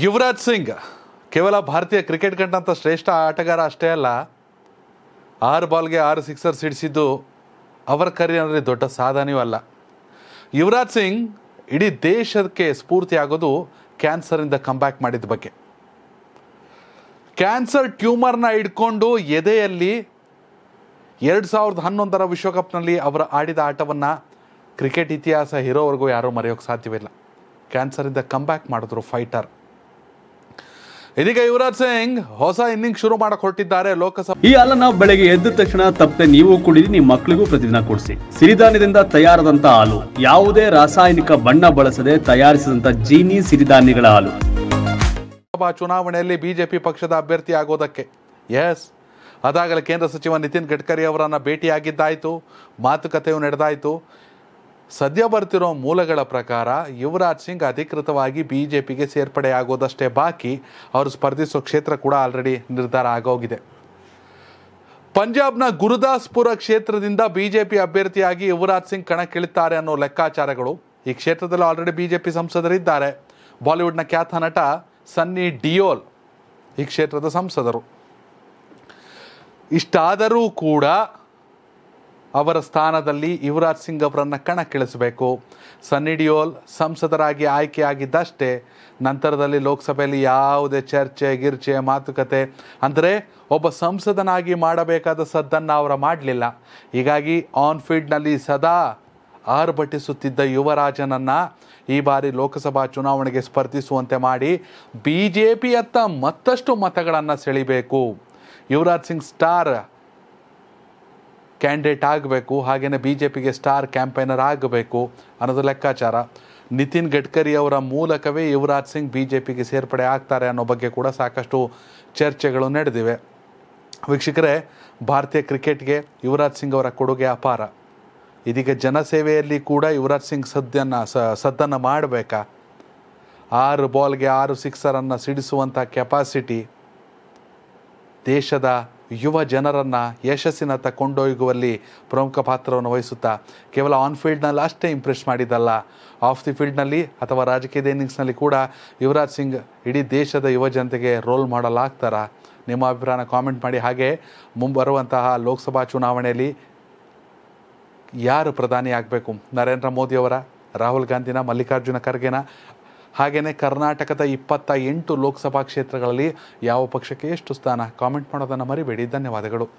ಯುವರಾಜ್ ಸಿಂಗ್ ಕೇವಲ ಭಾರತೀಯ ಕ್ರಿಕೆಟ್ ಕಂಡಂಥ ಶ್ರೇಷ್ಠ ಆಟಗಾರ ಅಷ್ಟೇ ಅಲ್ಲ ಆರು ಬಾಲ್ಗೆ ಆರು ಸಿಕ್ಸರ್ ಸಿಡಿಸಿದ್ದು ಅವರ ಕರಿಯರಲ್ಲಿ ದೊಡ್ಡ ಸಾಧನೆಯೂ ಅಲ್ಲ ಯುವರಾಜ್ ಸಿಂಗ್ ಇಡೀ ದೇಶಕ್ಕೆ ಸ್ಫೂರ್ತಿಯಾಗೋದು ಕ್ಯಾನ್ಸರಿಂದ ಕಂಬ್ಯಾಕ್ ಮಾಡಿದ ಬಗ್ಗೆ ಕ್ಯಾನ್ಸರ್ ಟ್ಯೂಮರ್ನ ಇಟ್ಕೊಂಡು ಎದೆಯಲ್ಲಿ ಎರಡು ಸಾವಿರದ ಹನ್ನೊಂದರ ವಿಶ್ವಕಪ್ನಲ್ಲಿ ಅವರು ಆಡಿದ ಆಟವನ್ನು ಕ್ರಿಕೆಟ್ ಇತಿಹಾಸ ಹೀರೋವರೆಗೂ ಯಾರೂ ಮರೆಯೋಕ್ಕೆ ಸಾಧ್ಯವಿಲ್ಲ ಕ್ಯಾನ್ಸರಿಂದ ಕಂಬ್ಯಾಕ್ ಮಾಡಿದ್ರು ಫೈಟರ್ ಇದೀಗ ಯುವರಾಜ್ ಸಿಂಗ್ ಹೊಸ ಇನ್ನಿಂಗ್ ಶುರು ಮಾಡಕ್ ಹೊರಟಿದ್ದಾರೆ ಲೋಕಸಭೆ ಈ ನಾವು ಬೆಳಗ್ಗೆ ಎದ್ದ ತಕ್ಷಣ ತಪ್ಪದೆ ನೀವು ಕುಡಿದು ನಿಮ್ಮ ಮಕ್ಕಳಿಗೂ ಪ್ರತಿದಿನ ಕೊಡಿಸಿ ಸಿರಿಧಾನ್ಯದಿಂದ ತಯಾರಾದಂತ ಹಾಲು ಯಾವುದೇ ರಾಸಾಯನಿಕ ಬಣ್ಣ ಬಳಸದೆ ತಯಾರಿಸಿದಂತ ಜೀನಿ ಸಿರಿಧಾನ್ಯಗಳ ಹಾಲು ಲೋಕಸಭಾ ಚುನಾವಣೆಯಲ್ಲಿ ಬಿಜೆಪಿ ಪಕ್ಷದ ಅಭ್ಯರ್ಥಿ ಆಗೋದಕ್ಕೆ ಎಸ್ ಅದಾಗಲೇ ಕೇಂದ್ರ ಸಚಿವ ನಿತಿನ್ ಗಡ್ಕರಿ ಅವರನ್ನ ಭೇಟಿಯಾಗಿದ್ದಾಯಿತು ಮಾತುಕತೆಯು ನಡೆದಾಯಿತು ಸದ್ಯ ಬರ್ತಿರೋ ಮೂಲಗಳ ಪ್ರಕಾರ ಯುವರಾಜ್ ಸಿಂಗ್ ಅಧಿಕೃತವಾಗಿ ಬಿ ಜೆ ಪಿಗೆ ಸೇರ್ಪಡೆಯಾಗೋದಷ್ಟೇ ಬಾಕಿ ಅವರು ಸ್ಪರ್ಧಿಸೋ ಕ್ಷೇತ್ರ ಕೂಡ ಆಲ್ರೆಡಿ ನಿರ್ಧಾರ ಆಗೋಗಿದೆ ಪಂಜಾಬ್ನ ಗುರುದಾಸ್ಪುರ ಕ್ಷೇತ್ರದಿಂದ ಬಿ ಜೆ ಪಿ ಅಭ್ಯರ್ಥಿಯಾಗಿ ಯುವರಾಜ್ ಸಿಂಗ್ ಕಣಕ್ಕಿಳಿತಾರೆ ಅನ್ನೋ ಲೆಕ್ಕಾಚಾರಗಳು ಈ ಕ್ಷೇತ್ರದಲ್ಲಿ ಆಲ್ರೆಡಿ ಬಿ ಜೆ ಪಿ ಸಂಸದರಿದ್ದಾರೆ ಬಾಲಿವುಡ್ನ ಖ್ಯಾತ ನಟ ಸನ್ನಿ ಡಿಯೋಲ್ ಈ ಕ್ಷೇತ್ರದ ಸಂಸದರು ಇಷ್ಟಾದರೂ ಕೂಡ ಅವರ ಸ್ಥಾನದಲ್ಲಿ ಯುವರಾಜ್ ಸಿಂಗ್ ಅವರನ್ನು ಕಣಕ್ಕಿಳಿಸಬೇಕು ಸನ್ನಿಡಿಯೋಲ್ ಸಂಸದರಾಗಿ ಆಯ್ಕೆಯಾಗಿದ್ದಷ್ಟೇ ನಂತರದಲ್ಲಿ ಲೋಕಸಭೆಯಲ್ಲಿ ಯಾವುದೇ ಚರ್ಚೆ ಗಿರ್ಚೆ ಮಾತುಕತೆ ಅಂದರೆ ಒಬ್ಬ ಸಂಸದನಾಗಿ ಮಾಡಬೇಕಾದ ಸದ್ದನ್ನು ಅವರ ಮಾಡಲಿಲ್ಲ ಹೀಗಾಗಿ ಆನ್ ಫೀಲ್ಡ್ನಲ್ಲಿ ಸದಾ ಆರ್ಭಟಿಸುತ್ತಿದ್ದ ಯುವರಾಜನನ್ನು ಈ ಬಾರಿ ಲೋಕಸಭಾ ಚುನಾವಣೆಗೆ ಸ್ಪರ್ಧಿಸುವಂತೆ ಮಾಡಿ ಬಿ ಜೆ ಪಿಯತ್ತ ಮತ್ತಷ್ಟು ಮತಗಳನ್ನು ಸೆಳಿಬೇಕು ಯುವರಾಜ್ ಸಿಂಗ್ ಸ್ಟಾರ್ ಕ್ಯಾಂಡಿಡೇಟ್ ಆಗಬೇಕು ಹಾಗೆಯೇ ಬಿ ಜೆ ಪಿಗೆ ಸ್ಟಾರ್ ಕ್ಯಾಂಪೇನರ್ ಆಗಬೇಕು ಅನ್ನೋದು ಲೆಕ್ಕಾಚಾರ ನಿತಿನ್ ಗಡ್ಕರಿ ಅವರ ಮೂಲಕವೇ ಯುವರಾಜ್ ಸಿಂಗ್ ಬಿ ಜೆ ಪಿಗೆ ಸೇರ್ಪಡೆ ಆಗ್ತಾರೆ ಅನ್ನೋ ಬಗ್ಗೆ ಕೂಡ ಸಾಕಷ್ಟು ಚರ್ಚೆಗಳು ನಡೆದಿವೆ ವೀಕ್ಷಕರೇ ಭಾರತೀಯ ಕ್ರಿಕೆಟ್ಗೆ ಯುವರಾಜ್ ಸಿಂಗ್ ಅವರ ಕೊಡುಗೆ ಅಪಾರ ಇದೀಗ ಜನಸೇವೆಯಲ್ಲಿ ಕೂಡ ಯುವರಾಜ್ ಸಿಂಗ್ ಸದ್ದನ್ನು ಸದ್ದನ್ನು ಮಾಡಬೇಕಾ ಆರು ಬಾಲ್ಗೆ ಆರು ಸಿಕ್ಸರನ್ನು ಸಿಡಿಸುವಂಥ ಕೆಪಾಸಿಟಿ ದೇಶದ ಯುವ ಜನರನ್ನು ಯಶಸ್ಸಿನತ್ತ ಕೊಂಡೊಯ್ಯುವಲ್ಲಿ ಪ್ರಮುಖ ಪಾತ್ರವನ್ನು ವಹಿಸುತ್ತಾ ಕೇವಲ ಆನ್ ಫೀಲ್ಡ್ನಲ್ಲಿ ಅಷ್ಟೇ ಇಂಪ್ರೆಸ್ ಮಾಡಿದ್ದಲ್ಲ ಆಫ್ ದಿ ಫೀಲ್ಡ್ನಲ್ಲಿ ಅಥವಾ ರಾಜಕೀಯದ ಇನ್ನಿಂಗ್ಸ್ನಲ್ಲಿ ಕೂಡ ಯುವರಾಜ್ ಸಿಂಗ್ ಇಡೀ ದೇಶದ ಯುವ ಜನತೆಗೆ ರೋಲ್ ಮಾಡಲ್ ಆಗ್ತಾರ ನಿಮ್ಮ ಅಭಿಪ್ರಾಯನ ಕಾಮೆಂಟ್ ಮಾಡಿ ಹಾಗೆ ಮುಂಬರುವಂತಹ ಲೋಕಸಭಾ ಚುನಾವಣೆಯಲ್ಲಿ ಯಾರು ಪ್ರಧಾನಿ ಆಗಬೇಕು ನರೇಂದ್ರ ಮೋದಿಯವರ ರಾಹುಲ್ ಗಾಂಧಿನ ಮಲ್ಲಿಕಾರ್ಜುನ ಖರ್ಗೆನ ಹಾಗೆಯೇ ಕರ್ನಾಟಕದ ಇಪ್ಪತ್ತ ಎಂಟು ಲೋಕಸಭಾ ಕ್ಷೇತ್ರಗಳಲ್ಲಿ ಯಾವ ಪಕ್ಷಕ್ಕೆ ಎಷ್ಟು ಸ್ಥಾನ ಕಾಮೆಂಟ್ ಮಾಡೋದನ್ನು ಮರಿಬೇಡಿ ಧನ್ಯವಾದಗಳು